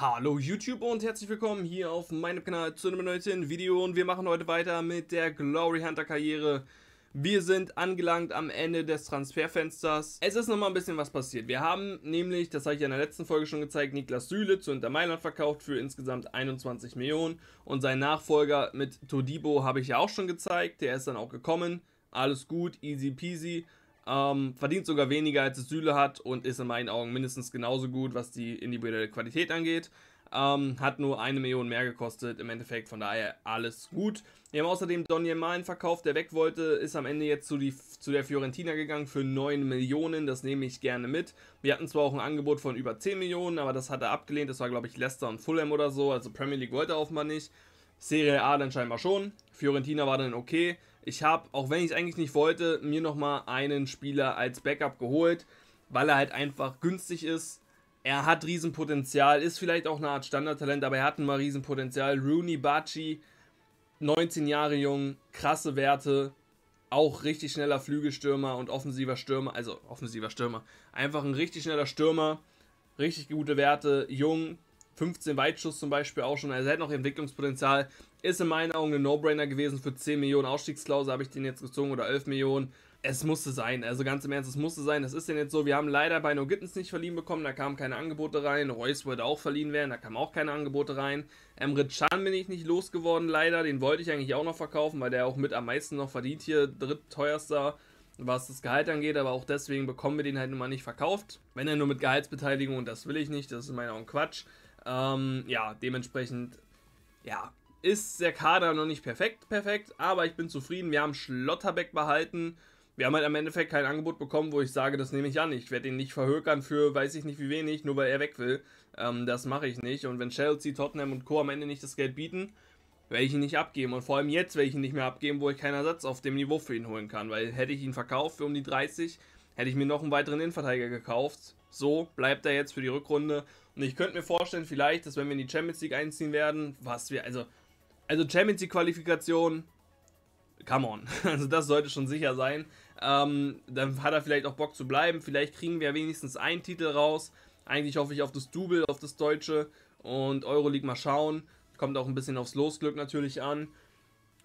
Hallo YouTube und herzlich willkommen hier auf meinem Kanal zu einem neuen Video und wir machen heute weiter mit der Glory Hunter Karriere. Wir sind angelangt am Ende des Transferfensters. Es ist nochmal ein bisschen was passiert. Wir haben nämlich, das habe ich in der letzten Folge schon gezeigt, Niklas Süle zu Inter Mailand verkauft für insgesamt 21 Millionen und sein Nachfolger mit Todibo habe ich ja auch schon gezeigt, der ist dann auch gekommen. Alles gut, easy peasy. Ähm, verdient sogar weniger als es Süle hat und ist in meinen Augen mindestens genauso gut, was die individuelle Qualität angeht. Ähm, hat nur eine Million mehr gekostet, im Endeffekt, von daher alles gut. Wir haben außerdem Don Malen verkauft, der weg wollte, ist am Ende jetzt zu, die, zu der Fiorentina gegangen für 9 Millionen, das nehme ich gerne mit. Wir hatten zwar auch ein Angebot von über 10 Millionen, aber das hat er abgelehnt, das war glaube ich Leicester und Fulham oder so, also Premier League wollte er offenbar nicht. Serie A dann scheinbar schon, Fiorentina war dann okay, ich habe, auch wenn ich es eigentlich nicht wollte, mir nochmal einen Spieler als Backup geholt, weil er halt einfach günstig ist. Er hat Riesenpotenzial, ist vielleicht auch eine Art Standardtalent, aber er hat mal Riesenpotenzial. Rooney Bacci, 19 Jahre jung, krasse Werte, auch richtig schneller Flügelstürmer und offensiver Stürmer, also offensiver Stürmer. Einfach ein richtig schneller Stürmer, richtig gute Werte, jung, 15 Weitschuss zum Beispiel auch schon, also er hat noch Entwicklungspotenzial. Ist in meinen Augen ein No-Brainer gewesen für 10 Millionen Ausstiegsklausel, habe ich den jetzt gezogen, oder 11 Millionen. Es musste sein, also ganz im Ernst, es musste sein. Das ist denn jetzt so, wir haben leider bei No Gittens nicht verliehen bekommen, da kamen keine Angebote rein. Royce wollte auch verliehen werden, da kamen auch keine Angebote rein. Emre Can bin ich nicht losgeworden, leider, den wollte ich eigentlich auch noch verkaufen, weil der auch mit am meisten noch verdient hier, drittteuerster was das Gehalt angeht, aber auch deswegen bekommen wir den halt nun mal nicht verkauft. Wenn er nur mit Gehaltsbeteiligung, und das will ich nicht, das ist in meinen Augen Quatsch. Ähm, ja, dementsprechend, ja, ist der Kader noch nicht perfekt, perfekt, aber ich bin zufrieden. Wir haben Schlotterbeck behalten. Wir haben halt am Endeffekt kein Angebot bekommen, wo ich sage, das nehme ich an. Ich werde ihn nicht verhökern für weiß ich nicht wie wenig, nur weil er weg will. Ähm, das mache ich nicht. Und wenn Chelsea, Tottenham und Co. am Ende nicht das Geld bieten, werde ich ihn nicht abgeben. Und vor allem jetzt werde ich ihn nicht mehr abgeben, wo ich keinen Ersatz auf dem Niveau für ihn holen kann. Weil hätte ich ihn verkauft für um die 30, hätte ich mir noch einen weiteren Innenverteidiger gekauft. So bleibt er jetzt für die Rückrunde ich könnte mir vorstellen, vielleicht, dass wenn wir in die Champions League einziehen werden, was wir, also, also Champions League Qualifikation, come on, also das sollte schon sicher sein. Ähm, dann hat er vielleicht auch Bock zu bleiben. Vielleicht kriegen wir wenigstens einen Titel raus. Eigentlich hoffe ich auf das Double, auf das Deutsche und Euroleague mal schauen. Kommt auch ein bisschen aufs Losglück natürlich an.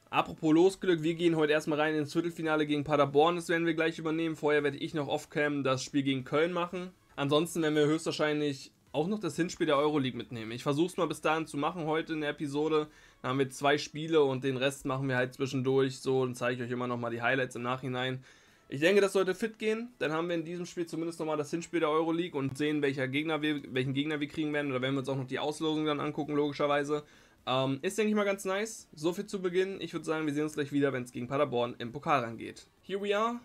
Apropos Losglück, wir gehen heute erstmal rein ins Viertelfinale gegen Paderborn. Das werden wir gleich übernehmen. Vorher werde ich noch off-cam das Spiel gegen Köln machen. Ansonsten werden wir höchstwahrscheinlich auch noch das Hinspiel der Euroleague mitnehmen. Ich versuche es mal bis dahin zu machen heute in der Episode. Da haben wir zwei Spiele und den Rest machen wir halt zwischendurch so Dann zeige ich euch immer nochmal die Highlights im Nachhinein. Ich denke, das sollte fit gehen. Dann haben wir in diesem Spiel zumindest nochmal das Hinspiel der Euroleague und sehen, welcher Gegner wir, welchen Gegner wir kriegen werden. Oder werden wir uns auch noch die Auslosung dann angucken, logischerweise. Ähm, ist, denke ich mal, ganz nice. So viel zu Beginn. Ich würde sagen, wir sehen uns gleich wieder, wenn es gegen Paderborn im Pokal rangeht. Here we are.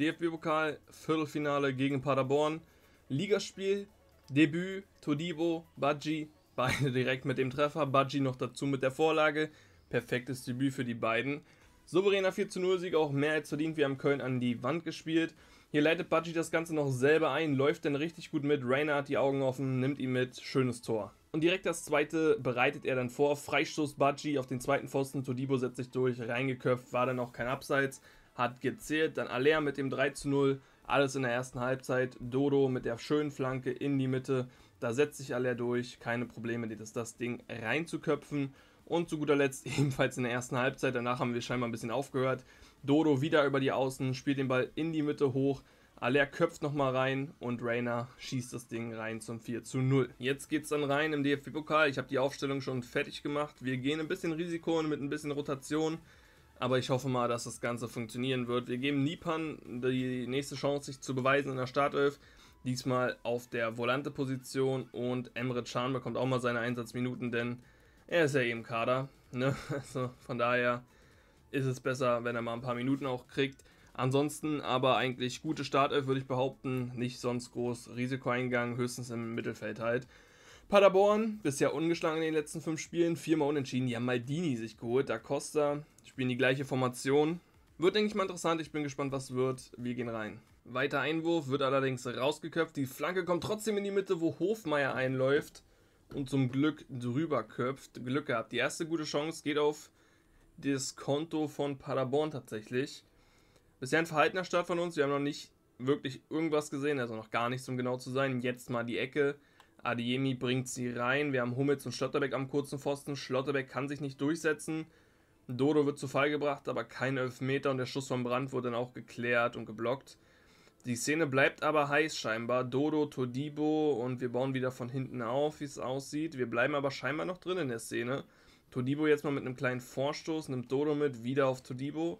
DFB-Pokal, Viertelfinale gegen Paderborn. Ligaspiel Debüt, Todibo, Budgie, beide direkt mit dem Treffer, Budgie noch dazu mit der Vorlage. Perfektes Debüt für die beiden. Souveräner 4 0 Sieg auch mehr als verdient. Wir haben Köln an die Wand gespielt. Hier leitet Budgie das Ganze noch selber ein, läuft dann richtig gut mit. Rainer hat die Augen offen, nimmt ihn mit. Schönes Tor. Und direkt das zweite bereitet er dann vor. Freistoß Budgie auf den zweiten Pfosten. Todibo setzt sich durch, reingeköpft, war dann auch kein Abseits. Hat gezählt, dann Aller mit dem 3 zu 0. Alles in der ersten Halbzeit. Dodo mit der schönen Flanke in die Mitte. Da setzt sich Aller durch. Keine Probleme, das, das Ding reinzuköpfen. Und zu guter Letzt ebenfalls in der ersten Halbzeit. Danach haben wir scheinbar ein bisschen aufgehört. Dodo wieder über die Außen, spielt den Ball in die Mitte hoch. Aller köpft nochmal rein und Rainer schießt das Ding rein zum 4 zu 0. Jetzt geht es dann rein im DFB-Pokal. Ich habe die Aufstellung schon fertig gemacht. Wir gehen ein bisschen Risiko und mit ein bisschen Rotation aber ich hoffe mal, dass das Ganze funktionieren wird. Wir geben Nipan die nächste Chance, sich zu beweisen in der Startelf. Diesmal auf der Volante-Position und Emre Can bekommt auch mal seine Einsatzminuten, denn er ist ja eben eh Kader. Ne? Also von daher ist es besser, wenn er mal ein paar Minuten auch kriegt. Ansonsten aber eigentlich gute Startelf, würde ich behaupten. Nicht sonst groß Risikoeingang, höchstens im Mittelfeld halt. Paderborn, bisher ungeschlagen in den letzten fünf Spielen, viermal unentschieden. Die haben Maldini sich geholt, da Costa, spielen die gleiche Formation. Wird, denke ich, mal interessant. Ich bin gespannt, was wird. Wir gehen rein. Weiter Einwurf, wird allerdings rausgeköpft. Die Flanke kommt trotzdem in die Mitte, wo Hofmeier einläuft und zum Glück drüber köpft. Glück gehabt. Die erste gute Chance geht auf das Konto von Paderborn tatsächlich. Bisher ein verhaltener Start von uns. Wir haben noch nicht wirklich irgendwas gesehen, also noch gar nichts, um genau zu sein. Jetzt mal die Ecke. Adiemi bringt sie rein. Wir haben Hummels und Schlotterbeck am kurzen Pfosten. Schlotterbeck kann sich nicht durchsetzen. Dodo wird zu Fall gebracht, aber kein Elfmeter und der Schuss von Brandt wurde dann auch geklärt und geblockt. Die Szene bleibt aber heiß scheinbar. Dodo, Todibo und wir bauen wieder von hinten auf, wie es aussieht. Wir bleiben aber scheinbar noch drin in der Szene. Todibo jetzt mal mit einem kleinen Vorstoß, nimmt Dodo mit, wieder auf Todibo.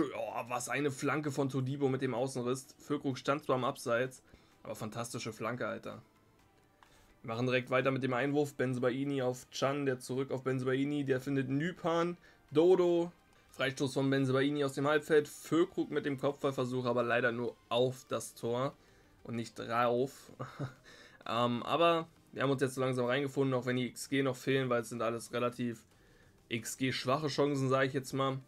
Oh, was eine Flanke von Todibo mit dem Außenriss. Füllkrug stand zwar am Abseits, aber fantastische Flanke, Alter. Machen direkt weiter mit dem Einwurf. Benzebaini auf Chan, der zurück auf Benzebaini, der findet Nypan, Dodo. Freistoß von Benzebaini aus dem Halbfeld. Füllkrug mit dem Kopfballversuch, aber leider nur auf das Tor und nicht drauf. ähm, aber wir haben uns jetzt so langsam reingefunden, auch wenn die XG noch fehlen, weil es sind alles relativ XG-schwache Chancen, sage ich jetzt mal.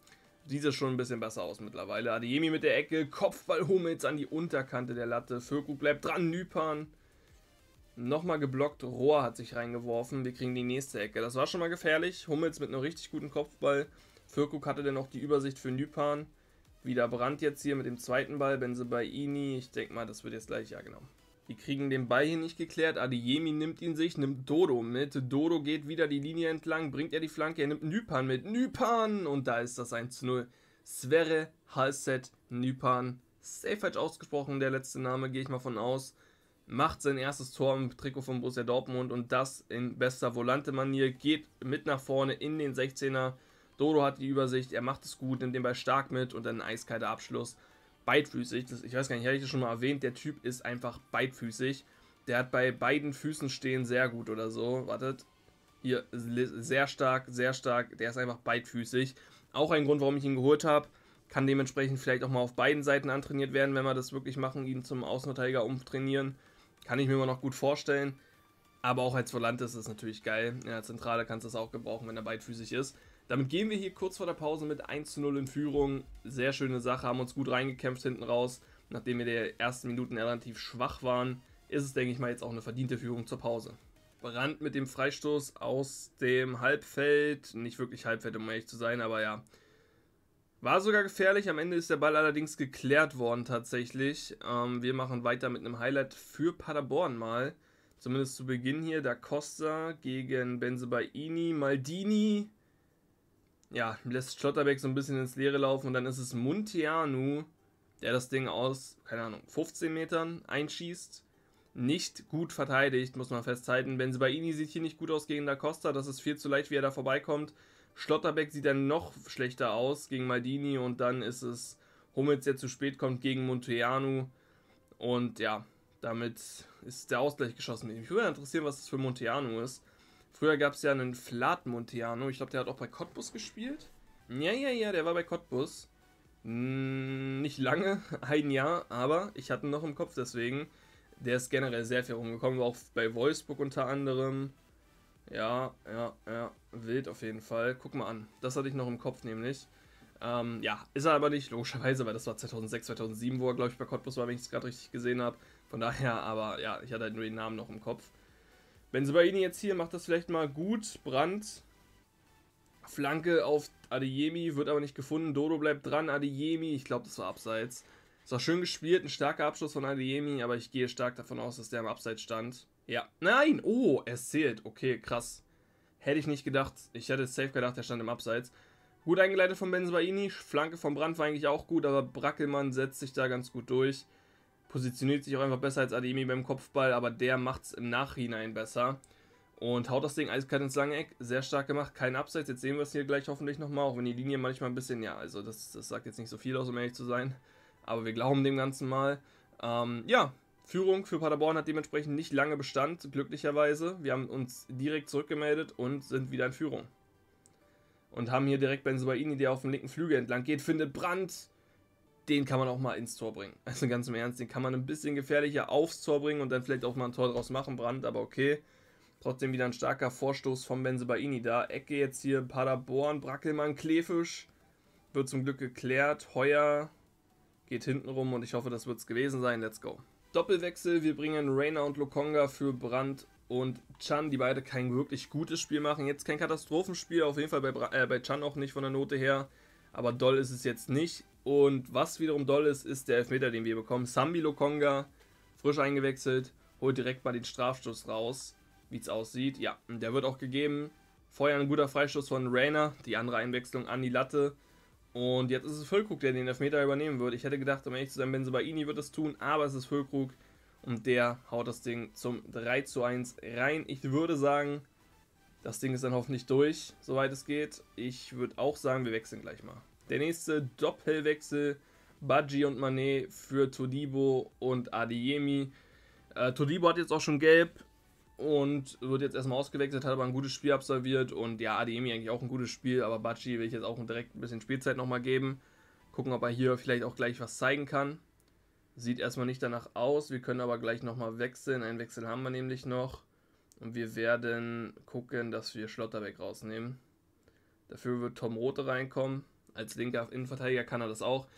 Sieht es schon ein bisschen besser aus mittlerweile. Adeyemi mit der Ecke, Kopfball Hummels an die Unterkante der Latte. Füllkrug bleibt dran, Nypan Nochmal geblockt, Rohr hat sich reingeworfen. Wir kriegen die nächste Ecke. Das war schon mal gefährlich. Hummels mit einem richtig guten Kopfball. Fürkuk hatte dann noch die Übersicht für Nypan. Wieder Brand jetzt hier mit dem zweiten Ball. Benze bei Ini. Ich denke mal, das wird jetzt gleich, ja genau. Die kriegen den Ball hier nicht geklärt. Adeyemi nimmt ihn sich, nimmt Dodo mit. Dodo geht wieder die Linie entlang, bringt er die Flanke, er nimmt Nypan mit. Nypan! Und da ist das 1 zu 0. Sverre, Halset, Nypan. Safe falsch ausgesprochen, der letzte Name, gehe ich mal von aus macht sein erstes Tor im Trikot von Borussia Dortmund und das in bester Volante-Manier, geht mit nach vorne in den 16er. Dodo hat die Übersicht, er macht es gut, nimmt den Ball stark mit und dann ein eiskalter Abschluss. Beidfüßig, das, ich weiß gar nicht, hätte ich das schon mal erwähnt, der Typ ist einfach beidfüßig. Der hat bei beiden Füßen stehen sehr gut oder so. Wartet, hier sehr stark, sehr stark. Der ist einfach beidfüßig. Auch ein Grund, warum ich ihn geholt habe. Kann dementsprechend vielleicht auch mal auf beiden Seiten antrainiert werden, wenn wir das wirklich machen, ihn zum Außenverteidiger umtrainieren. Kann ich mir immer noch gut vorstellen. Aber auch als Volant ist es natürlich geil. In der Zentrale kannst du es auch gebrauchen, wenn er beidfüßig ist. Damit gehen wir hier kurz vor der Pause mit 1 zu 0 in Führung. Sehr schöne Sache, haben uns gut reingekämpft hinten raus. Nachdem wir der ersten Minuten relativ schwach waren, ist es, denke ich mal, jetzt auch eine verdiente Führung zur Pause. Brand mit dem Freistoß aus dem Halbfeld. Nicht wirklich Halbfeld, um ehrlich zu sein, aber ja. War sogar gefährlich, am Ende ist der Ball allerdings geklärt worden tatsächlich. Ähm, wir machen weiter mit einem Highlight für Paderborn mal. Zumindest zu Beginn hier, da Costa gegen Benzebaini, Maldini. Ja, lässt Schlotterbeck so ein bisschen ins Leere laufen und dann ist es Muntianu, der das Ding aus, keine Ahnung, 15 Metern einschießt. Nicht gut verteidigt, muss man festhalten. Benzebaini sieht hier nicht gut aus gegen Da Costa, das ist viel zu leicht, wie er da vorbeikommt. Schlotterbeck sieht dann noch schlechter aus gegen Maldini und dann ist es Hummels, der zu spät kommt gegen Monteanu. Und ja, damit ist der Ausgleich geschossen. Mich würde interessieren, was das für Monteanu ist. Früher gab es ja einen Flat Monteanu. Ich glaube, der hat auch bei Cottbus gespielt. Ja, ja, ja, der war bei Cottbus. Hm, nicht lange, ein Jahr, aber ich hatte ihn noch im Kopf, deswegen. Der ist generell sehr viel rumgekommen, war auch bei Wolfsburg unter anderem. Ja, ja, ja. Wild auf jeden Fall. Guck mal an. Das hatte ich noch im Kopf nämlich. Ähm, ja, ist er aber nicht, logischerweise, weil das war 2006, 2007, wo er, glaube ich, bei Cottbus war, wenn ich es gerade richtig gesehen habe. Von daher, aber ja, ich hatte halt nur den Namen noch im Kopf. Benzibaini jetzt hier macht das vielleicht mal gut. Brand. Flanke auf Adeyemi, wird aber nicht gefunden. Dodo bleibt dran. Adeyemi, ich glaube, das war abseits. Es war schön gespielt, ein starker Abschluss von Adeyemi, aber ich gehe stark davon aus, dass der am Abseits stand. Ja. Nein! Oh, er zählt. Okay, krass. Hätte ich nicht gedacht. Ich hätte safe gedacht, er stand im Abseits. Gut eingeleitet von Benzaini. Flanke von Brand war eigentlich auch gut, aber Brackelmann setzt sich da ganz gut durch. Positioniert sich auch einfach besser als Ademi beim Kopfball, aber der macht es im Nachhinein besser. Und haut das Ding eiskalt ins lange Eck. Sehr stark gemacht. Kein Abseits. Jetzt sehen wir es hier gleich hoffentlich nochmal, auch wenn die Linie manchmal ein bisschen, ja, also das, das sagt jetzt nicht so viel aus, um ehrlich zu sein. Aber wir glauben dem Ganzen mal. Ähm, ja, Führung für Paderborn hat dementsprechend nicht lange Bestand, glücklicherweise. Wir haben uns direkt zurückgemeldet und sind wieder in Führung. Und haben hier direkt Benzobaini, der auf dem linken Flügel entlang geht, findet Brand. Den kann man auch mal ins Tor bringen. Also ganz im Ernst, den kann man ein bisschen gefährlicher aufs Tor bringen und dann vielleicht auch mal ein Tor draus machen, Brand, aber okay. Trotzdem wieder ein starker Vorstoß von Benzobaini da. Ecke jetzt hier Paderborn, Brackelmann, Klefisch. Wird zum Glück geklärt. Heuer geht hinten rum und ich hoffe, das wird es gewesen sein. Let's go. Doppelwechsel, wir bringen Rainer und Lokonga für Brand und Chan, die beide kein wirklich gutes Spiel machen. Jetzt kein Katastrophenspiel, auf jeden Fall bei, äh, bei Chan auch nicht von der Note her, aber doll ist es jetzt nicht. Und was wiederum doll ist, ist der Elfmeter, den wir bekommen. Sambi Lokonga, frisch eingewechselt, holt direkt mal den Strafstoß raus, wie es aussieht. Ja, der wird auch gegeben. Vorher ein guter Freistoß von Rainer, die andere Einwechslung an die Latte. Und jetzt ist es Füllkrug, der den Elfmeter übernehmen wird. Ich hätte gedacht, um ehrlich zu sein, Benzebaini wird das tun, aber es ist Füllkrug und der haut das Ding zum 3 zu 1 rein. Ich würde sagen, das Ding ist dann hoffentlich durch, soweit es geht. Ich würde auch sagen, wir wechseln gleich mal. Der nächste Doppelwechsel, Budgie und Manet für Todibo und Adiemi. Äh, Todibo hat jetzt auch schon gelb, und wird jetzt erstmal ausgewechselt, hat aber ein gutes Spiel absolviert und ja, Ademi eigentlich auch ein gutes Spiel, aber Bacci will ich jetzt auch direkt ein bisschen Spielzeit nochmal geben. Gucken, ob er hier vielleicht auch gleich was zeigen kann. Sieht erstmal nicht danach aus, wir können aber gleich nochmal wechseln, einen Wechsel haben wir nämlich noch. Und wir werden gucken, dass wir Schlotterbeck rausnehmen. Dafür wird Tom Rote reinkommen. Als linker Innenverteidiger kann er das auch.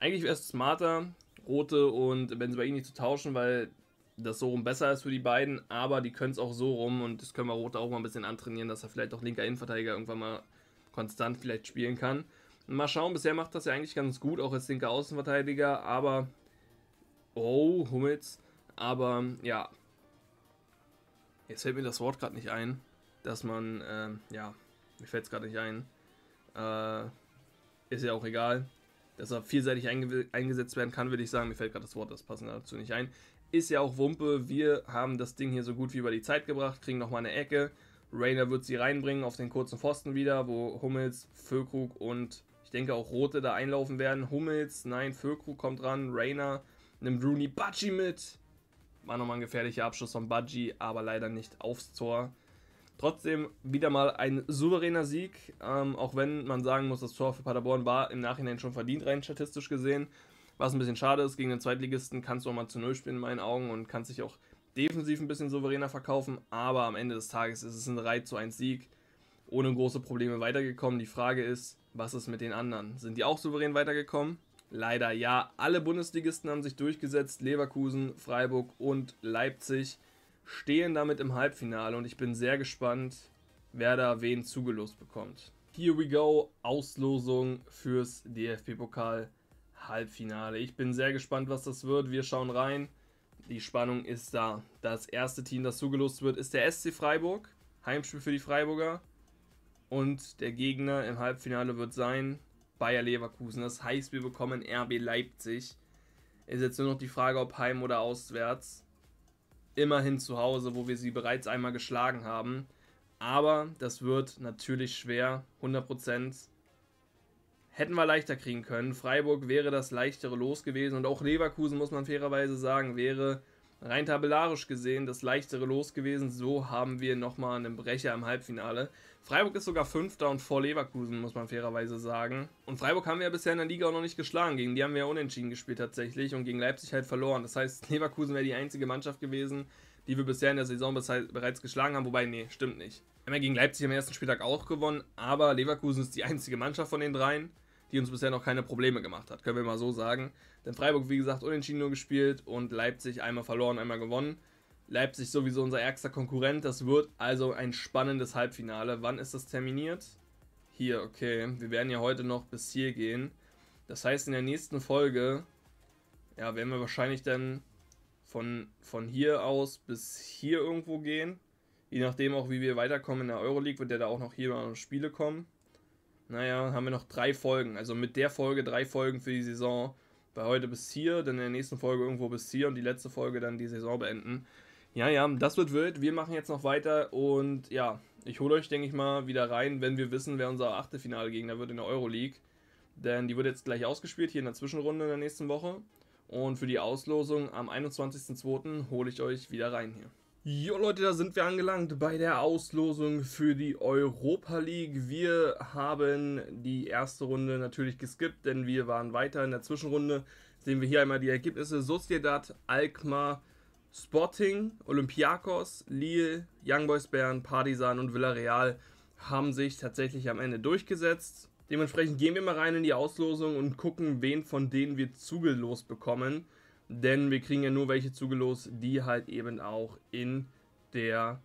Eigentlich wäre es smarter, Rote und Benzoini zu tauschen, weil das so rum besser ist für die beiden, aber die können es auch so rum und das können wir Rote auch mal ein bisschen antrainieren, dass er vielleicht auch linker Innenverteidiger irgendwann mal konstant vielleicht spielen kann. Mal schauen, bisher macht das ja eigentlich ganz gut, auch als linker Außenverteidiger, aber. Oh, Hummels. Aber ja. Jetzt fällt mir das Wort gerade nicht ein, dass man. Äh, ja, mir fällt es gerade nicht ein. Äh, ist ja auch egal dass er vielseitig einge eingesetzt werden kann, würde ich sagen. Mir fällt gerade das Wort, das passende dazu nicht ein. Ist ja auch Wumpe. Wir haben das Ding hier so gut wie über die Zeit gebracht, kriegen nochmal eine Ecke. Rainer wird sie reinbringen auf den kurzen Pfosten wieder, wo Hummels, Füllkrug und ich denke auch Rote da einlaufen werden. Hummels, nein, Füllkrug kommt ran. Rainer nimmt Rooney Budgie mit. War nochmal ein gefährlicher Abschluss von Budgie, aber leider nicht aufs Tor. Trotzdem wieder mal ein souveräner Sieg, ähm, auch wenn man sagen muss, das Tor für Paderborn war im Nachhinein schon verdient, rein statistisch gesehen. Was ein bisschen schade ist, gegen den Zweitligisten kannst du auch mal zu Null spielen in meinen Augen und kannst dich auch defensiv ein bisschen souveräner verkaufen, aber am Ende des Tages ist es ein 3 zu 1 Sieg, ohne große Probleme weitergekommen. Die Frage ist, was ist mit den anderen? Sind die auch souverän weitergekommen? Leider ja. Alle Bundesligisten haben sich durchgesetzt, Leverkusen, Freiburg und Leipzig stehen damit im Halbfinale und ich bin sehr gespannt, wer da wen zugelost bekommt. Here we go, Auslosung fürs DFB-Pokal Halbfinale. Ich bin sehr gespannt, was das wird. Wir schauen rein. Die Spannung ist da. Das erste Team, das zugelost wird, ist der SC Freiburg. Heimspiel für die Freiburger. Und der Gegner im Halbfinale wird sein Bayer Leverkusen. Das heißt, wir bekommen RB Leipzig. Ist jetzt nur noch die Frage, ob heim oder auswärts immerhin zu Hause, wo wir sie bereits einmal geschlagen haben. Aber das wird natürlich schwer, 100%. Hätten wir leichter kriegen können. Freiburg wäre das leichtere Los gewesen und auch Leverkusen, muss man fairerweise sagen, wäre rein tabellarisch gesehen das leichtere Los gewesen. So haben wir nochmal einen Brecher im Halbfinale. Freiburg ist sogar Fünfter und vor Leverkusen, muss man fairerweise sagen. Und Freiburg haben wir ja bisher in der Liga auch noch nicht geschlagen. Gegen die haben wir ja unentschieden gespielt tatsächlich und gegen Leipzig halt verloren. Das heißt, Leverkusen wäre die einzige Mannschaft gewesen, die wir bisher in der Saison halt bereits geschlagen haben. Wobei, nee, stimmt nicht. Wir haben ja gegen Leipzig am ersten Spieltag auch gewonnen, aber Leverkusen ist die einzige Mannschaft von den dreien, die uns bisher noch keine Probleme gemacht hat, können wir mal so sagen. Denn Freiburg, wie gesagt, unentschieden nur gespielt und Leipzig einmal verloren, einmal gewonnen. Leipzig sowieso unser ärgster Konkurrent, das wird also ein spannendes Halbfinale. Wann ist das terminiert? Hier, okay. Wir werden ja heute noch bis hier gehen. Das heißt, in der nächsten Folge, ja, werden wir wahrscheinlich dann von, von hier aus bis hier irgendwo gehen. Je nachdem auch, wie wir weiterkommen in der Euroleague, wird ja da auch noch hier mal Spiele kommen. Naja, haben wir noch drei Folgen. Also mit der Folge drei Folgen für die Saison. Bei heute bis hier, dann in der nächsten Folge irgendwo bis hier und die letzte Folge dann die Saison beenden. Ja, ja, das wird wild. Wir machen jetzt noch weiter und ja, ich hole euch, denke ich mal, wieder rein, wenn wir wissen, wer unser Achtelfinale-Gegner wird in der Euroleague. Denn die wird jetzt gleich ausgespielt, hier in der Zwischenrunde in der nächsten Woche. Und für die Auslosung am 21.02. hole ich euch wieder rein hier. Jo Leute, da sind wir angelangt bei der Auslosung für die Europa League. Wir haben die erste Runde natürlich geskippt, denn wir waren weiter in der Zwischenrunde. Sehen wir hier einmal die Ergebnisse. Sociedad, Alkmaar, Sporting, Olympiakos, Lille, Young Boys Bern, Partizan und Villarreal haben sich tatsächlich am Ende durchgesetzt. Dementsprechend gehen wir mal rein in die Auslosung und gucken, wen von denen wir zugelost bekommen. Denn wir kriegen ja nur welche zugelost, die halt eben auch in der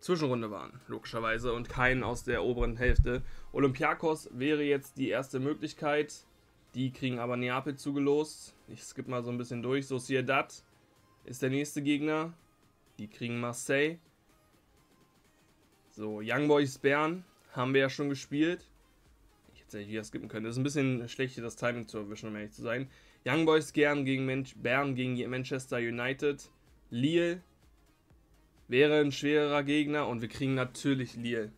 Zwischenrunde waren, logischerweise, und keinen aus der oberen Hälfte. Olympiakos wäre jetzt die erste Möglichkeit, die kriegen aber Neapel zugelost. Ich skippe mal so ein bisschen durch. Sociedad ist der nächste Gegner, die kriegen Marseille. So, Young Boys Bern haben wir ja schon gespielt. Ich hätte es ja hier skippen können. Das ist ein bisschen schlecht, hier das Timing zu erwischen, um ehrlich zu sein. Young Boys gern gegen Man Bern gegen Manchester United. Lille wäre ein schwerer Gegner und wir kriegen natürlich Lille.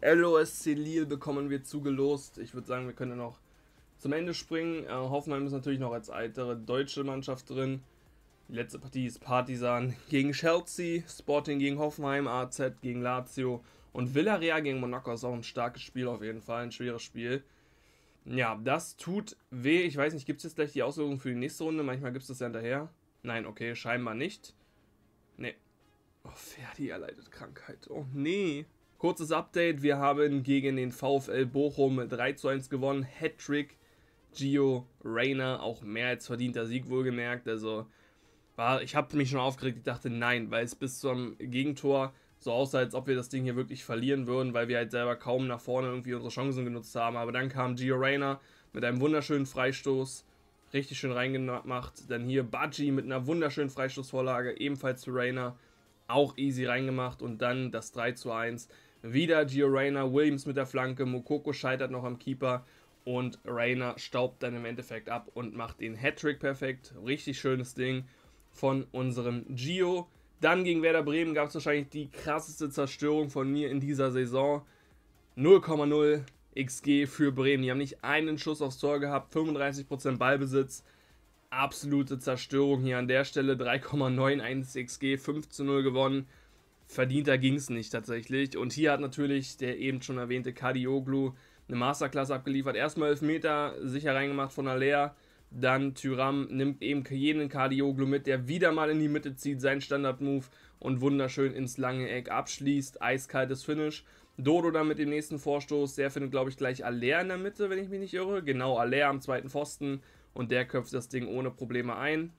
LOSC Lille bekommen wir zugelost. Ich würde sagen, wir können noch zum Ende springen. Äh, Hoffenheim ist natürlich noch als ältere deutsche Mannschaft drin. Die letzte Partie ist Partisan gegen Chelsea, Sporting gegen Hoffenheim, AZ gegen Lazio und Villarreal gegen Monaco ist auch ein starkes Spiel auf jeden Fall, ein schweres Spiel. Ja, das tut weh. Ich weiß nicht, gibt es jetzt gleich die Auswirkungen für die nächste Runde? Manchmal gibt es das ja hinterher. Nein, okay, scheinbar nicht. Nee. Oh, Ferdi erleidet Krankheit. Oh, nee. Kurzes Update. Wir haben gegen den VfL Bochum 3 zu 1 gewonnen. Hattrick, Gio, Rainer. Auch mehr als verdienter Sieg wohlgemerkt. Also, war, ich habe mich schon aufgeregt. Ich dachte, nein, weil es bis zum Gegentor so aussah, als ob wir das Ding hier wirklich verlieren würden, weil wir halt selber kaum nach vorne irgendwie unsere Chancen genutzt haben. Aber dann kam Gio Reyna mit einem wunderschönen Freistoß, richtig schön reingemacht. Dann hier Budgie mit einer wunderschönen Freistoßvorlage, ebenfalls für Reyna, auch easy reingemacht. Und dann das 3 zu 1. Wieder Gio Reyna, Williams mit der Flanke, Mokoko scheitert noch am Keeper. Und Reyna staubt dann im Endeffekt ab und macht den Hattrick perfekt. Richtig schönes Ding von unserem Gio. Dann gegen Werder Bremen gab es wahrscheinlich die krasseste Zerstörung von mir in dieser Saison. 0,0 XG für Bremen. Die haben nicht einen Schuss aufs Tor gehabt, 35% Ballbesitz. Absolute Zerstörung hier an der Stelle. 3,91 XG, 5 zu 0 gewonnen. Verdienter ging es nicht tatsächlich. Und hier hat natürlich der eben schon erwähnte Kadioglu eine Masterclass abgeliefert. Erstmal 11 Meter sicher reingemacht von Alea. Dann Tyram nimmt eben jenen Kadioglu mit, der wieder mal in die Mitte zieht, sein Standard-Move und wunderschön ins lange Eck abschließt. Eiskaltes Finish. Dodo dann mit dem nächsten Vorstoß. Der findet, glaube ich, gleich Aller in der Mitte, wenn ich mich nicht irre. Genau, Aller am zweiten Pfosten. Und der köpft das Ding ohne Probleme ein.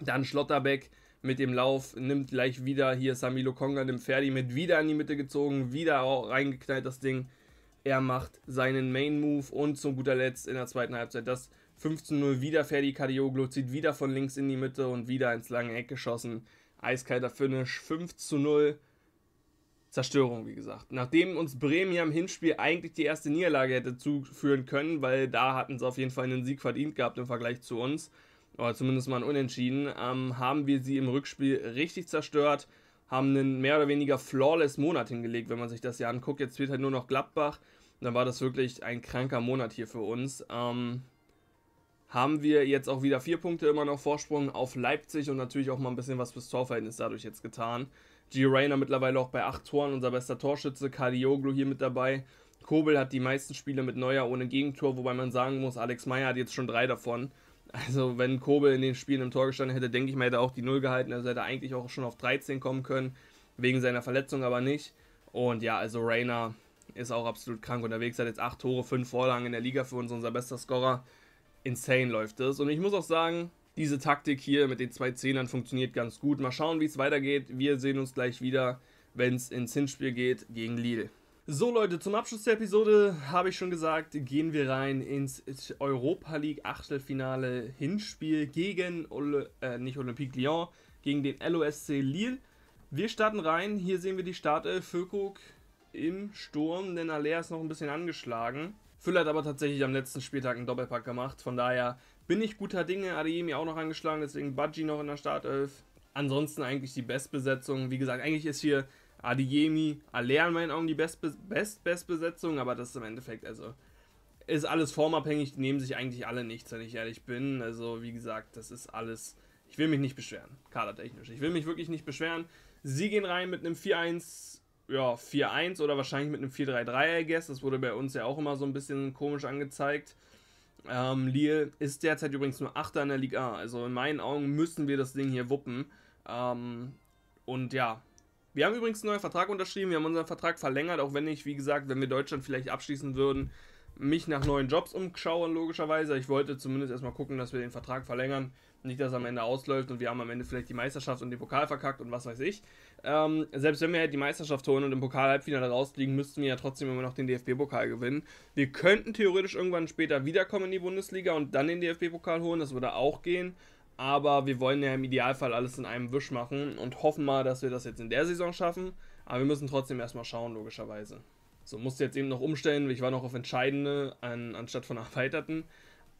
Dann Schlotterbeck mit dem Lauf nimmt gleich wieder hier Samilo Konga, dem Ferdi mit wieder in die Mitte gezogen, wieder reingeknallt das Ding. Er macht seinen Main Move und zum guter Letzt in der zweiten Halbzeit das 15-0 wieder Ferdi Kadioglu, zieht wieder von links in die Mitte und wieder ins lange Eck geschossen. Eiskalter Finish, 5 0. Zerstörung, wie gesagt. Nachdem uns Bremen hier im Hinspiel eigentlich die erste Niederlage hätte zuführen können, weil da hatten sie auf jeden Fall einen Sieg verdient gehabt im Vergleich zu uns, oder zumindest mal ein Unentschieden, ähm, haben wir sie im Rückspiel richtig zerstört, haben einen mehr oder weniger flawless Monat hingelegt, wenn man sich das hier anguckt. Jetzt fehlt halt nur noch Gladbach. Dann war das wirklich ein kranker Monat hier für uns. Ähm, haben wir jetzt auch wieder vier Punkte immer noch Vorsprung auf Leipzig und natürlich auch mal ein bisschen was fürs Torverhältnis dadurch jetzt getan. G. Rainer mittlerweile auch bei acht Toren, unser bester Torschütze, Kadioglu hier mit dabei. Kobel hat die meisten Spiele mit Neuer ohne Gegentor, wobei man sagen muss, Alex Meyer hat jetzt schon drei davon. Also wenn Kobel in den Spielen im Tor gestanden hätte, denke ich mal, hätte er auch die Null gehalten. Also hätte er eigentlich auch schon auf 13 kommen können, wegen seiner Verletzung aber nicht. Und ja, also Rainer ist auch absolut krank unterwegs, hat jetzt acht Tore, fünf Vorlagen in der Liga für uns, unser bester Scorer insane läuft es. Und ich muss auch sagen, diese Taktik hier mit den zwei Zehnern funktioniert ganz gut. Mal schauen, wie es weitergeht. Wir sehen uns gleich wieder, wenn es ins Hinspiel geht gegen Lille. So Leute, zum Abschluss der Episode habe ich schon gesagt, gehen wir rein ins Europa League Achtelfinale Hinspiel gegen, Ole, äh, nicht Olympique Lyon, gegen den LOSC Lille. Wir starten rein, hier sehen wir die Startelf, Füllkrug im Sturm, denn Alea ist noch ein bisschen angeschlagen. Füller hat aber tatsächlich am letzten Spieltag einen Doppelpack gemacht. Von daher bin ich guter Dinge. Adeyemi auch noch angeschlagen, deswegen Budgie noch in der Startelf. Ansonsten eigentlich die Bestbesetzung. Wie gesagt, eigentlich ist hier Adeyemi, Alea in meinen Augen die Best-Bestbesetzung, Best aber das ist im Endeffekt, also ist alles formabhängig, die nehmen sich eigentlich alle nichts, wenn ich ehrlich bin. Also wie gesagt, das ist alles, ich will mich nicht beschweren, kadertechnisch. Ich will mich wirklich nicht beschweren. Sie gehen rein mit einem 4-1 ja, 4-1 oder wahrscheinlich mit einem 4-3-3, I guess. Das wurde bei uns ja auch immer so ein bisschen komisch angezeigt. Ähm, Lille ist derzeit übrigens nur Achter in der Liga. Also in meinen Augen müssen wir das Ding hier wuppen. Ähm, und ja, wir haben übrigens einen neuen Vertrag unterschrieben. Wir haben unseren Vertrag verlängert, auch wenn ich, wie gesagt, wenn wir Deutschland vielleicht abschließen würden, mich nach neuen Jobs umschaue, logischerweise. Ich wollte zumindest erstmal gucken, dass wir den Vertrag verlängern. Nicht, dass am Ende ausläuft und wir haben am Ende vielleicht die Meisterschaft und den Pokal verkackt und was weiß ich. Ähm, selbst wenn wir halt die Meisterschaft holen und im Pokal-Halbfinale rausfliegen, müssten wir ja trotzdem immer noch den DFB-Pokal gewinnen. Wir könnten theoretisch irgendwann später wiederkommen in die Bundesliga und dann den DFB-Pokal holen, das würde auch gehen. Aber wir wollen ja im Idealfall alles in einem Wisch machen und hoffen mal, dass wir das jetzt in der Saison schaffen. Aber wir müssen trotzdem erstmal schauen, logischerweise. So musste jetzt eben noch umstellen, ich war noch auf entscheidende an, anstatt von erweiterten.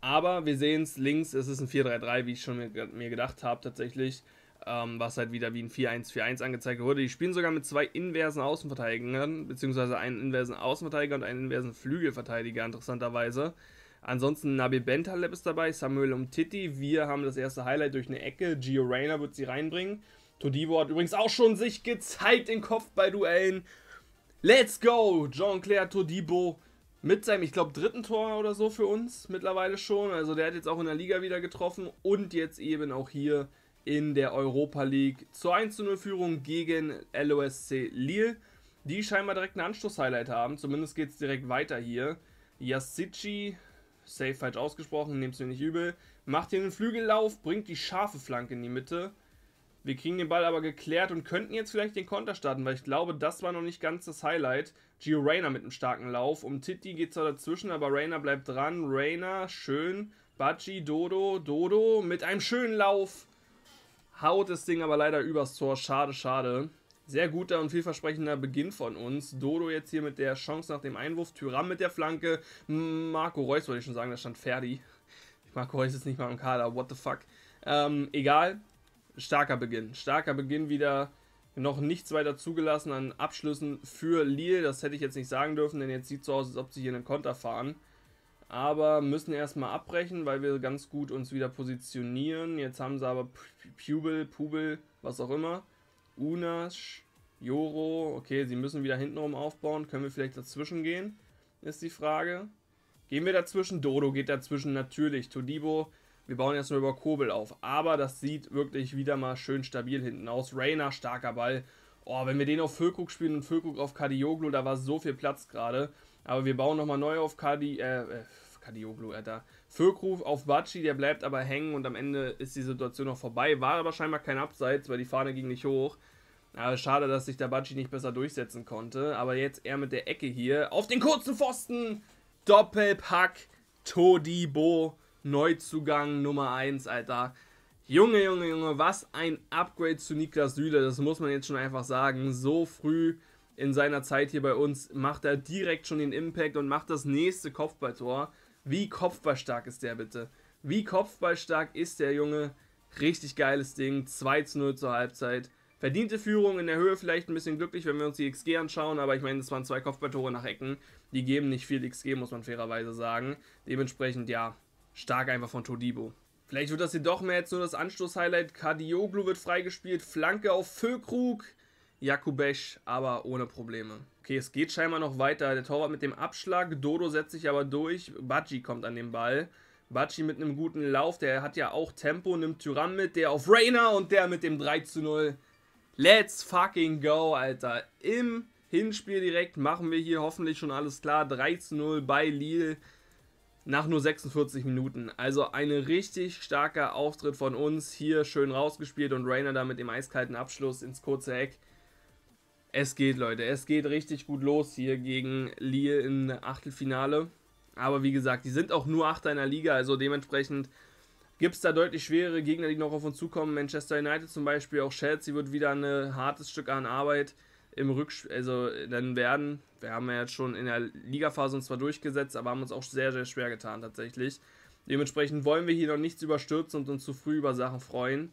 Aber wir sehen es links, es ist ein 4-3-3, wie ich schon mir, mir gedacht habe tatsächlich, ähm, was halt wieder wie ein 4-1-4-1 angezeigt wurde. Die spielen sogar mit zwei inversen Außenverteidigern, beziehungsweise einen inversen Außenverteidiger und einen inversen Flügelverteidiger interessanterweise. Ansonsten Nabil Bentaleb ist dabei, Samuel Umtiti. Wir haben das erste Highlight durch eine Ecke. Gio Reyna wird sie reinbringen. Todibo hat übrigens auch schon sich gezeigt im Kopf bei Duellen. Let's go! Jean-Claire Todibo mit seinem, ich glaube, dritten Tor oder so für uns mittlerweile schon. Also der hat jetzt auch in der Liga wieder getroffen und jetzt eben auch hier in der Europa League zur 1-0-Führung gegen LOSC Lille, die scheinbar direkt einen anschluss highlight haben. Zumindest geht es direkt weiter hier. Jasici, safe falsch ausgesprochen, nehmt es mir nicht übel, macht hier einen Flügellauf, bringt die scharfe Flanke in die Mitte. Wir kriegen den Ball aber geklärt und könnten jetzt vielleicht den Konter starten, weil ich glaube, das war noch nicht ganz das Highlight. Gio Reyna mit einem starken Lauf. Um Titi geht zwar dazwischen, aber Reyna bleibt dran. Reyna, schön. Baci, Dodo, Dodo mit einem schönen Lauf. Haut das Ding aber leider übers Tor. Schade, schade. Sehr guter und vielversprechender Beginn von uns. Dodo jetzt hier mit der Chance nach dem Einwurf. Tyram mit der Flanke. Marco Reus wollte ich schon sagen, da stand Ferdi. Marco Reus ist nicht mal im Kader. What the fuck. Ähm, egal starker Beginn. Starker Beginn wieder noch nichts weiter zugelassen an Abschlüssen für Lille. Das hätte ich jetzt nicht sagen dürfen, denn jetzt sieht so aus, als ob sie hier einen Konter fahren. Aber müssen erstmal abbrechen, weil wir ganz gut uns wieder positionieren. Jetzt haben sie aber Pubel, Pubel, was auch immer. Unas, Joro. Okay, sie müssen wieder hintenrum aufbauen. Können wir vielleicht dazwischen gehen? Ist die Frage. Gehen wir dazwischen? Dodo geht dazwischen, natürlich. Todibo wir bauen jetzt nur über Kobel auf. Aber das sieht wirklich wieder mal schön stabil hinten aus. Rainer, starker Ball. Oh, wenn wir den auf Füllkrug spielen und Füllkrug auf Kadioglu, da war so viel Platz gerade. Aber wir bauen nochmal neu auf Kadi, äh, äh, Kadioglu, Alter. Füllkrug auf Batschi, der bleibt aber hängen und am Ende ist die Situation noch vorbei. War aber scheinbar kein Abseits, weil die Fahne ging nicht hoch. Aber schade, dass sich der Batschi nicht besser durchsetzen konnte. Aber jetzt er mit der Ecke hier auf den kurzen Pfosten. Doppelpack Todibo. Neuzugang Nummer 1, Alter. Junge, Junge, Junge, was ein Upgrade zu Niklas Süle, das muss man jetzt schon einfach sagen. So früh in seiner Zeit hier bei uns macht er direkt schon den Impact und macht das nächste Kopfballtor. Wie kopfballstark ist der bitte? Wie kopfballstark ist der Junge? Richtig geiles Ding, 2 zu 0 zur Halbzeit. Verdiente Führung in der Höhe vielleicht ein bisschen glücklich, wenn wir uns die XG anschauen, aber ich meine, das waren zwei Kopfballtore nach Ecken. Die geben nicht viel XG, muss man fairerweise sagen. Dementsprechend, ja, Stark einfach von Todibo. Vielleicht wird das hier doch mehr jetzt nur das Anstoß-Highlight. Kadioglu wird freigespielt. Flanke auf Füllkrug. Jakubesch, aber ohne Probleme. Okay, es geht scheinbar noch weiter. Der Torwart mit dem Abschlag. Dodo setzt sich aber durch. Baji kommt an den Ball. Baji mit einem guten Lauf. Der hat ja auch Tempo. Nimmt Tyram mit. Der auf Rainer und der mit dem 3 zu 0. Let's fucking go, Alter. Im Hinspiel direkt machen wir hier hoffentlich schon alles klar. 3 zu 0 bei Lille nach nur 46 Minuten. Also ein richtig starker Auftritt von uns. Hier schön rausgespielt und Rainer da mit dem eiskalten Abschluss ins kurze Eck. Es geht, Leute. Es geht richtig gut los hier gegen Lille im Achtelfinale. Aber wie gesagt, die sind auch nur Achter in der Liga. Also dementsprechend gibt es da deutlich schwere Gegner, die noch auf uns zukommen. Manchester United zum Beispiel, auch Chelsea wird wieder ein hartes Stück an Arbeit im Rückspiel, also dann werden, wir haben ja jetzt schon in der Ligaphase uns zwar durchgesetzt, aber haben uns auch sehr, sehr schwer getan tatsächlich. Dementsprechend wollen wir hier noch nichts überstürzen und uns zu früh über Sachen freuen.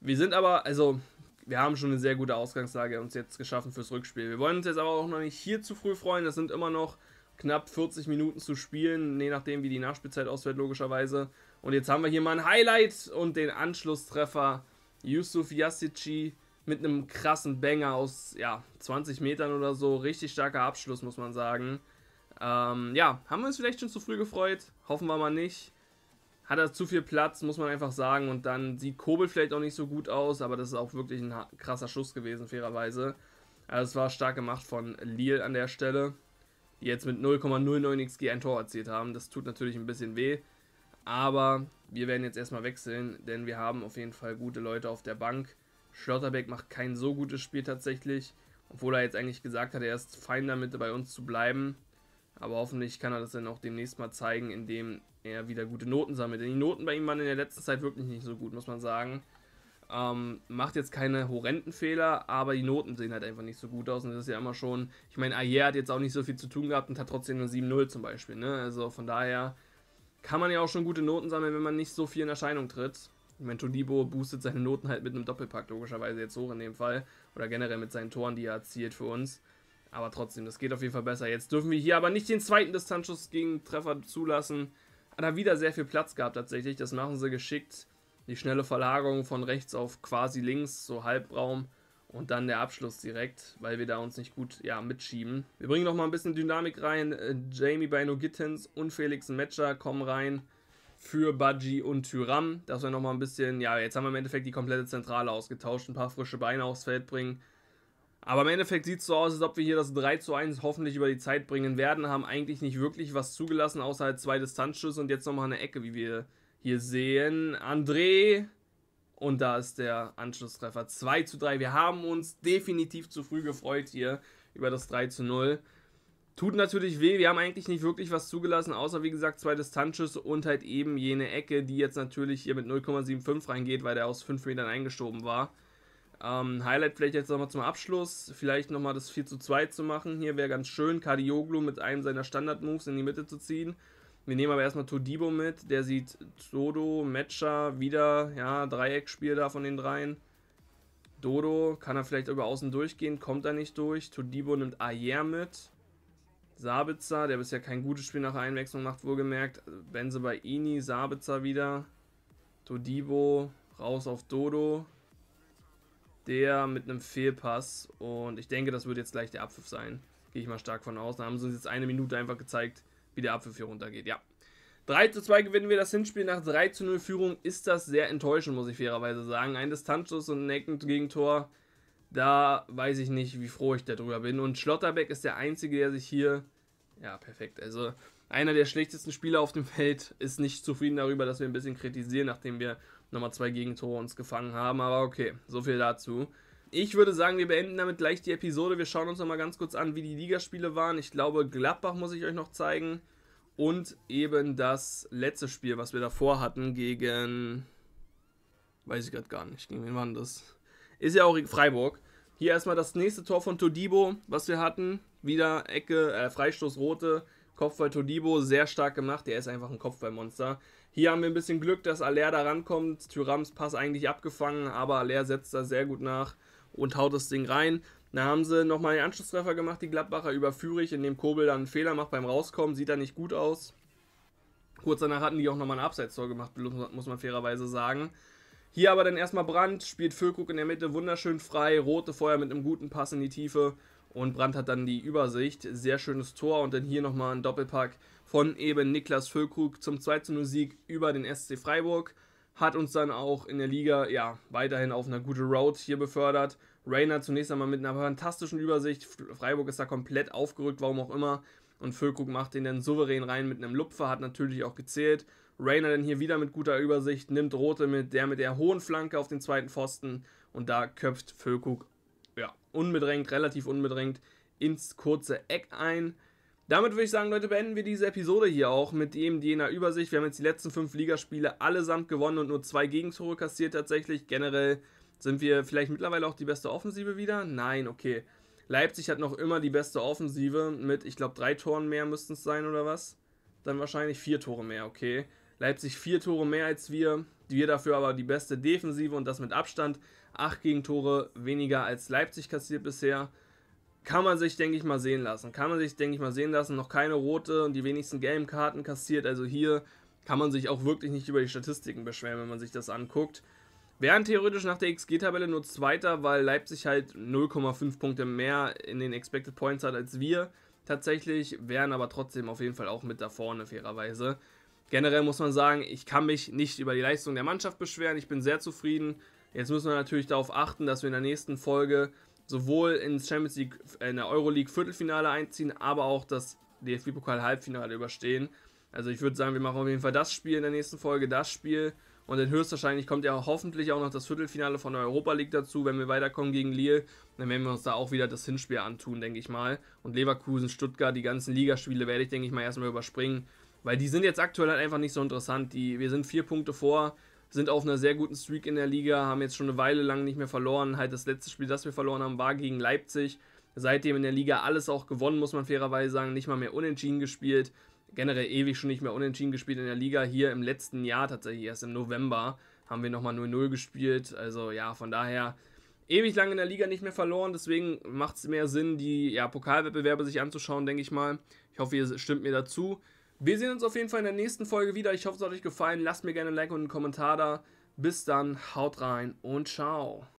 Wir sind aber, also wir haben schon eine sehr gute Ausgangslage uns jetzt geschaffen fürs Rückspiel. Wir wollen uns jetzt aber auch noch nicht hier zu früh freuen. Es sind immer noch knapp 40 Minuten zu spielen, je nachdem wie die Nachspielzeit ausfällt logischerweise. Und jetzt haben wir hier mal ein Highlight und den Anschlusstreffer Yusuf Yassici mit einem krassen Banger aus ja, 20 Metern oder so. Richtig starker Abschluss, muss man sagen. Ähm, ja, haben wir uns vielleicht schon zu früh gefreut? Hoffen wir mal nicht. Hat er zu viel Platz, muss man einfach sagen. Und dann sieht Kobel vielleicht auch nicht so gut aus, aber das ist auch wirklich ein krasser Schuss gewesen, fairerweise. Also es war stark gemacht von Lille an der Stelle, die jetzt mit 0,09 XG ein Tor erzielt haben. Das tut natürlich ein bisschen weh. Aber wir werden jetzt erstmal wechseln, denn wir haben auf jeden Fall gute Leute auf der Bank. Schlotterbeck macht kein so gutes Spiel tatsächlich, obwohl er jetzt eigentlich gesagt hat, er ist fein damit, bei uns zu bleiben. Aber hoffentlich kann er das dann auch demnächst mal zeigen, indem er wieder gute Noten sammelt. Denn die Noten bei ihm waren in der letzten Zeit wirklich nicht so gut, muss man sagen. Ähm, macht jetzt keine horrenden Fehler, aber die Noten sehen halt einfach nicht so gut aus. Und das ist ja immer schon. Ich meine, Ayer hat jetzt auch nicht so viel zu tun gehabt und hat trotzdem nur 7-0 zum Beispiel. Ne? Also von daher kann man ja auch schon gute Noten sammeln, wenn man nicht so viel in Erscheinung tritt. Mento Libo boostet seine Noten halt mit einem Doppelpack logischerweise jetzt hoch in dem Fall. Oder generell mit seinen Toren, die er erzielt für uns. Aber trotzdem, das geht auf jeden Fall besser. Jetzt dürfen wir hier aber nicht den zweiten Distanzschuss gegen Treffer zulassen. Hat er wieder sehr viel Platz gehabt tatsächlich. Das machen sie geschickt. Die schnelle Verlagerung von rechts auf quasi links, so Halbraum. Und dann der Abschluss direkt, weil wir da uns nicht gut ja, mitschieben. Wir bringen nochmal ein bisschen Dynamik rein. Äh, Jamie Bino Gittens und Felix Metscher kommen rein für Budgie und Tyram, dass wir nochmal ein bisschen, ja, jetzt haben wir im Endeffekt die komplette Zentrale ausgetauscht, ein paar frische Beine aufs Feld bringen. Aber im Endeffekt sieht es so aus, als ob wir hier das 3 zu 1 hoffentlich über die Zeit bringen werden, haben eigentlich nicht wirklich was zugelassen, außer halt zwei Distanzschüsse und jetzt nochmal eine Ecke, wie wir hier sehen. André und da ist der Anschlusstreffer 2 zu 3. Wir haben uns definitiv zu früh gefreut hier über das 3 zu 0. Tut natürlich weh, wir haben eigentlich nicht wirklich was zugelassen, außer wie gesagt zwei Distanzschüsse und halt eben jene Ecke, die jetzt natürlich hier mit 0,75 reingeht, weil der aus 5 Metern eingeschoben war. Ähm, Highlight vielleicht jetzt nochmal zum Abschluss, vielleicht nochmal das 4 zu 2 zu machen, hier wäre ganz schön, Kadioglu mit einem seiner Standard-Moves in die Mitte zu ziehen. Wir nehmen aber erstmal Todibo mit, der sieht Dodo, Matcher, wieder, ja, Dreieckspiel da von den dreien. Dodo, kann er vielleicht über außen durchgehen, kommt er nicht durch. Todibo nimmt Ayer mit. Sabitzer, der bisher kein gutes Spiel nach Einwechslung macht, wohlgemerkt. Benze bei Ini, Sabitzer wieder. Todibo, raus auf Dodo. Der mit einem Fehlpass. Und ich denke, das wird jetzt gleich der Abpfiff sein. Gehe ich mal stark von aus. Da haben sie uns jetzt eine Minute einfach gezeigt, wie der Abpfiff hier runtergeht. Ja. 3 zu 2 gewinnen wir das Hinspiel. Nach 3 zu 0 Führung ist das sehr enttäuschend, muss ich fairerweise sagen. Ein Distanzschuss und ein Eckengegentor. gegentor da weiß ich nicht, wie froh ich darüber bin. Und Schlotterbeck ist der Einzige, der sich hier. Ja, perfekt. Also einer der schlechtesten Spieler auf dem Feld ist nicht zufrieden darüber, dass wir ein bisschen kritisieren, nachdem wir nochmal zwei Gegentore uns gefangen haben. Aber okay, so viel dazu. Ich würde sagen, wir beenden damit gleich die Episode. Wir schauen uns nochmal ganz kurz an, wie die Ligaspiele waren. Ich glaube, Gladbach muss ich euch noch zeigen. Und eben das letzte Spiel, was wir davor hatten, gegen. Weiß ich gerade gar nicht. Gegen wen war denn das? Ist ja auch in Freiburg. Hier erstmal das nächste Tor von Todibo, was wir hatten. Wieder Ecke, äh, Freistoß Rote, Kopfball Todibo, sehr stark gemacht. Der ist einfach ein Kopfballmonster. Hier haben wir ein bisschen Glück, dass Aller da rankommt. Tyrams Pass eigentlich abgefangen, aber Aller setzt da sehr gut nach und haut das Ding rein. Da haben sie nochmal einen Anschlusstreffer gemacht, die Gladbacher überführig, indem Kobel dann einen Fehler macht beim Rauskommen. Sieht da nicht gut aus. Kurz danach hatten die auch nochmal ein Abseits-Tor gemacht, muss man fairerweise sagen. Hier aber dann erstmal Brandt, spielt Füllkrug in der Mitte wunderschön frei, rote Feuer mit einem guten Pass in die Tiefe und Brandt hat dann die Übersicht. Sehr schönes Tor und dann hier nochmal ein Doppelpack von eben Niklas Füllkrug zum 2 Sieg über den SC Freiburg. Hat uns dann auch in der Liga ja weiterhin auf eine gute Road hier befördert. Rainer zunächst einmal mit einer fantastischen Übersicht. Freiburg ist da komplett aufgerückt, warum auch immer. Und Füllkrug macht den dann souverän rein mit einem Lupfer, hat natürlich auch gezählt. Rainer dann hier wieder mit guter Übersicht, nimmt Rote mit, der mit der hohen Flanke auf den zweiten Pfosten und da köpft Füllkrug ja, unbedrängt, relativ unbedrängt ins kurze Eck ein. Damit würde ich sagen, Leute, beenden wir diese Episode hier auch mit eben jener Übersicht. Wir haben jetzt die letzten fünf Ligaspiele allesamt gewonnen und nur zwei Gegentore kassiert tatsächlich. Generell sind wir vielleicht mittlerweile auch die beste Offensive wieder? Nein, okay. Leipzig hat noch immer die beste Offensive mit, ich glaube, drei Toren mehr müssten es sein oder was? Dann wahrscheinlich vier Tore mehr, okay. Leipzig vier Tore mehr als wir. Wir dafür aber die beste Defensive und das mit Abstand. Acht Gegentore weniger als Leipzig kassiert bisher. Kann man sich, denke ich, mal sehen lassen. Kann man sich, denke ich, mal sehen lassen. Noch keine rote und die wenigsten gelben Karten kassiert. Also hier kann man sich auch wirklich nicht über die Statistiken beschweren, wenn man sich das anguckt. Wären theoretisch nach der XG-Tabelle nur Zweiter, weil Leipzig halt 0,5 Punkte mehr in den Expected Points hat als wir. Tatsächlich wären aber trotzdem auf jeden Fall auch mit da vorne, fairerweise generell muss man sagen, ich kann mich nicht über die Leistung der Mannschaft beschweren. Ich bin sehr zufrieden. Jetzt müssen wir natürlich darauf achten, dass wir in der nächsten Folge sowohl ins Champions League, äh, in der Euroleague Viertelfinale einziehen, aber auch das DFB-Pokal Halbfinale überstehen. Also ich würde sagen, wir machen auf jeden Fall das Spiel in der nächsten Folge, das Spiel. Und dann höchstwahrscheinlich kommt ja hoffentlich auch noch das Viertelfinale von der Europa League dazu, wenn wir weiterkommen gegen Lille. Dann werden wir uns da auch wieder das Hinspiel antun, denke ich mal. Und Leverkusen, Stuttgart, die ganzen Ligaspiele werde ich, denke ich mal, erstmal überspringen. Weil die sind jetzt aktuell halt einfach nicht so interessant. Die, wir sind vier Punkte vor, sind auf einer sehr guten Streak in der Liga, haben jetzt schon eine Weile lang nicht mehr verloren. Halt das letzte Spiel, das wir verloren haben, war gegen Leipzig. Seitdem in der Liga alles auch gewonnen, muss man fairerweise sagen. Nicht mal mehr unentschieden gespielt. Generell ewig schon nicht mehr unentschieden gespielt in der Liga. Hier im letzten Jahr tatsächlich erst im November haben wir nochmal 0-0 gespielt. Also ja, von daher ewig lang in der Liga nicht mehr verloren. Deswegen macht es mehr Sinn, die ja, Pokalwettbewerbe sich anzuschauen, denke ich mal. Ich hoffe, ihr stimmt mir dazu. Wir sehen uns auf jeden Fall in der nächsten Folge wieder. Ich hoffe, es hat euch gefallen. Lasst mir gerne ein Like und einen Kommentar da. Bis dann, haut rein und ciao.